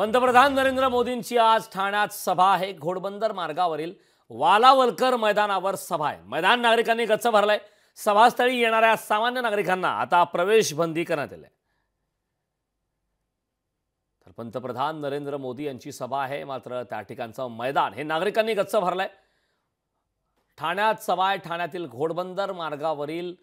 पंतप्रधान नरेंद्र मोदींची आज ठाण्यात सभा आहे घोडबंदर मार्गावरील वालावलकर मैदानावर सभा आहे मैदान नागरिकांनी गच्च भरलाय सभास्थळी येणाऱ्या सामान्य नागरिकांना आता प्रवेश बंदी करण्यात आली तर पंतप्रधान नरेंद्र मोदी यांची सभा आहे मात्र त्या ठिकाणचं मैदान हे नागरिकांनी गच्च भरलाय ठाण्यात सभा आहे ठाण्यातील घोडबंदर मार्गावरील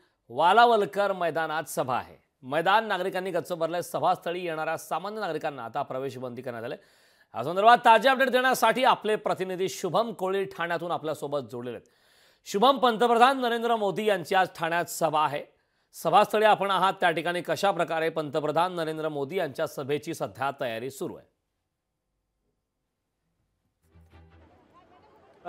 वालावलकर मैदानात सभा आहे मैदान नागरिकांनी गच्च भरलंय सभास्थळी येणाऱ्या सामान्य नागरिकांना आता प्रवेश बंदी करण्यात आले या संदर्भात ताजे अपडेट देण्यासाठी आपले प्रतिनिधी शुभम कोळी ठाण्यातून आपल्यासोबत जोडलेले आहेत शुभम पंतप्रधान नरेंद्र मोदी यांची आज ठाण्यात सभा आहे सभास्थळी आपण आहात त्या ठिकाणी कशा प्रकारे पंतप्रधान नरेंद्र मोदी यांच्या सभेची सध्या तयारी सुरू आहे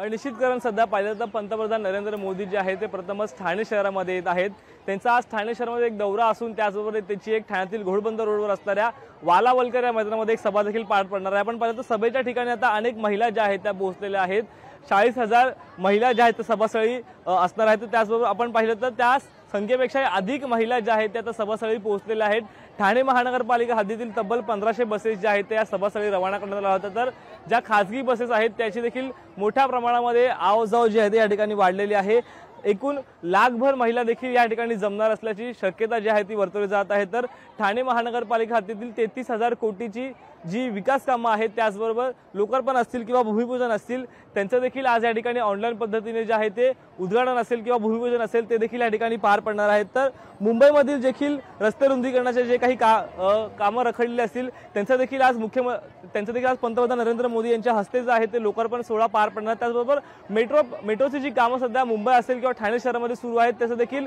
निश्चित कारण सध्या पाहिलं तर पंतप्रधान नरेंद्र मोदी जे आहे ते प्रथमच ठाणे शहरामध्ये येत आहेत त्यांचा आज ठाणे शहरामध्ये एक दौरा असून त्याचबरोबर त्याची एक ठाण्यातील घोडबंदर रोडवर असणाऱ्या वाला वलकर या मैदानामध्ये एक सभा देखील पार पडणार आहे आपण पाहिलं तर सभेच्या ठिकाणी आता अनेक महिला ज्या आहेत त्या पोहोचलेल्या आहेत चाळीस हजार महिला ज्या आहेत सभास्थळी असणार आहेत त्याचबरोबर आपण पाहिलं तर त्या संख्येपेक्षा अधिक महिला ज्या आहेत त्या आता सभास्थळी पोहोचलेल्या आहेत ठाणे महानगरपालिका हद्दीतील तब्बल पंधराशे बसेस ज्या आहेत त्या सभास्थळी रवाना करण्यात आल्या होत्या तर ज्या खाजगी बसेस आहेत त्याची देखील मोठ्या प्रमाणामध्ये आवजाव जी आहे या ठिकाणी वाढलेली आहे एकूण लाखभर महिला देखील या ठिकाणी जमणार असल्याची शक्यता जी आहे ती वर्तवली जात आहे तर ठाणे महानगरपालिका हद्दीतील तेहतीस हजार कोटीची जी विकास कामं आहेत त्याचबरोबर लोकार्पण असतील किंवा भूमिपूजन असतील त्यांचं देखील आज या ठिकाणी ऑनलाईन पद्धतीने जे आहे ते उद्घाटन असेल किंवा भूमिपूजन असेल ते देखील या ठिकाणी पार पडणार आहेत तर मुंबईमधील देखील रस्ते रुंदीकरणाचे जे काही का कामं रखडलेले असतील त्यांचं देखील आज मुख्यम त्यांचं देखील आज पंतप्रधान नरेंद्र मोदी यांच्या हस्ते जे आहे ते लोकार्पण सोहळा पार पडणार त्याचबरोबर मेट्रो मेट्रोची जी कामं सध्या मुंबई असेल किंवा किंवा ठाणे शहरामध्ये सुरू आहेत त्याचं देखील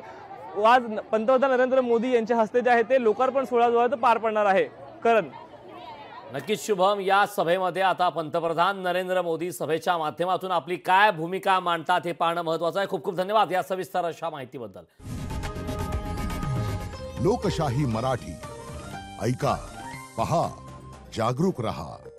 आज पंतप्रधान नरेंद्र मोदी यांच्या हस्ते जे आहे ते लोकार्पण सोहळा जो आहे तो पार पडणार आहे करण नक्कीच शुभम या सभेमध्ये आता पंतप्रधान नरेंद्र मोदी सभेच्या माध्यमातून आपली काय भूमिका मांडतात हे पाहणं महत्वाचं आहे खूप खूप धन्यवाद या सविस्तर अशा माहितीबद्दल लोकशाही मराठी ऐका पहा जागरूक रहा